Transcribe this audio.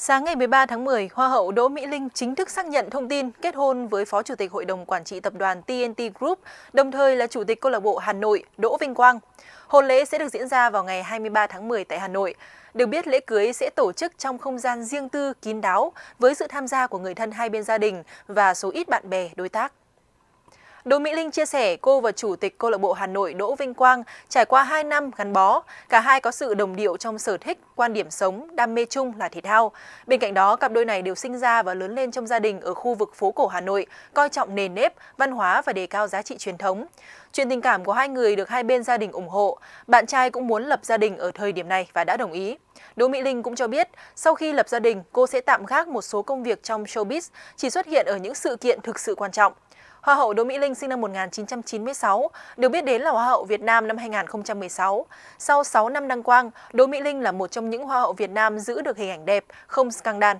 Sáng ngày 13 tháng 10, Hoa hậu Đỗ Mỹ Linh chính thức xác nhận thông tin kết hôn với Phó Chủ tịch Hội đồng Quản trị Tập đoàn TNT Group, đồng thời là Chủ tịch câu lạc bộ Hà Nội Đỗ Vinh Quang. Hôn lễ sẽ được diễn ra vào ngày 23 tháng 10 tại Hà Nội. Được biết, lễ cưới sẽ tổ chức trong không gian riêng tư kín đáo với sự tham gia của người thân hai bên gia đình và số ít bạn bè, đối tác. Đỗ Mỹ Linh chia sẻ cô và chủ tịch câu lạc bộ Hà Nội Đỗ Vinh Quang trải qua 2 năm gắn bó, cả hai có sự đồng điệu trong sở thích, quan điểm sống, đam mê chung là thể thao. Bên cạnh đó, cặp đôi này đều sinh ra và lớn lên trong gia đình ở khu vực phố cổ Hà Nội, coi trọng nền nếp, văn hóa và đề cao giá trị truyền thống. Chuyện tình cảm của hai người được hai bên gia đình ủng hộ. Bạn trai cũng muốn lập gia đình ở thời điểm này và đã đồng ý. Đỗ Mỹ Linh cũng cho biết, sau khi lập gia đình, cô sẽ tạm gác một số công việc trong showbiz, chỉ xuất hiện ở những sự kiện thực sự quan trọng. Hoa hậu Đỗ Mỹ Linh sinh năm 1996, được biết đến là Hoa hậu Việt Nam năm 2016. Sau 6 năm đăng quang, Đỗ Mỹ Linh là một trong những Hoa hậu Việt Nam giữ được hình ảnh đẹp, không scandal.